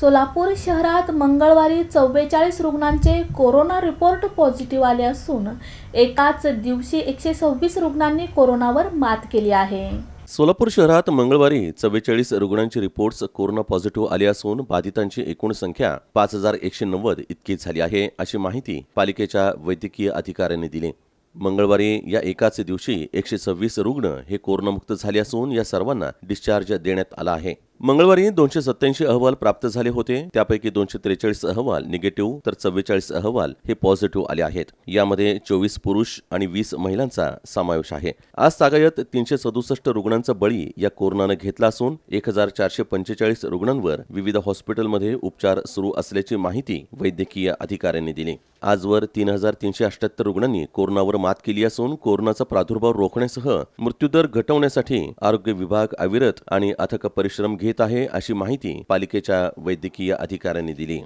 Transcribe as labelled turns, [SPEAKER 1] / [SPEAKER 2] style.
[SPEAKER 1] सोलापूर शहरात मंगळवारी चव्वेचाळीस रुग्णांचे कोरोना रिपोर्ट पॉझिटिव्ह आले असून एकाच दिवशी एकशे सव्वीस रुग्णांनी कोरोनावर मात केली आहे
[SPEAKER 2] सोलापूर शहरात मंगळवारी चव्वेचाळीस रुग्णांचे रिपोर्ट्स कोरोना पॉझिटिव्ह आले असून बाधितांची एकूण संख्या पाच हजार एकशे नव्वद इतकी झाली आहे अशी माहिती पालिकेच्या वैद्यकीय अधिकाऱ्यांनी दिली मंगळवारी या एकाच दिवशी एकशे सव्वीस रुग्ण हे कोरोनामुक्त झाले असून या सर्वांना डिस्चार्ज देण्यात आला आहे मंगळवारी दोनशे सत्याऐंशी अहवाल प्राप्त झाले होते त्यापैकी दोनशे त्रेचाळीस अहवाल निगेटिव्ह तर चव्वेचाळीस अहवाल हे पॉझिटिव्ह आले आहेत यामध्ये चोवीस पुरुष आणि वीस महिलांचा समावेश आहे आज तागायत तीनशे सदुसष्ट रुग्णांचा बळी या कोरोनानं घेतला असून एक हजार चारशे पंचेचाळीस रुग्णांवर विविध हॉस्पिटलमध्ये उपचार सुरू असल्याची माहिती वैद्यकीय अधिकाऱ्यांनी दिली आजवर तीन हजार तीनशे अठ्याहत्तर रुग्णांनी कोरोनावर मात केली असून कोरोनाचा प्रादुर्भाव रोखण्यासह मृत्यूदर घटवण्यासाठी आरोग्य विभाग अविरत आणि अथक परिश्रम घेत आहे अशी माहिती पालिकेच्या वैद्यकीय अधिकाऱ्यांनी दिली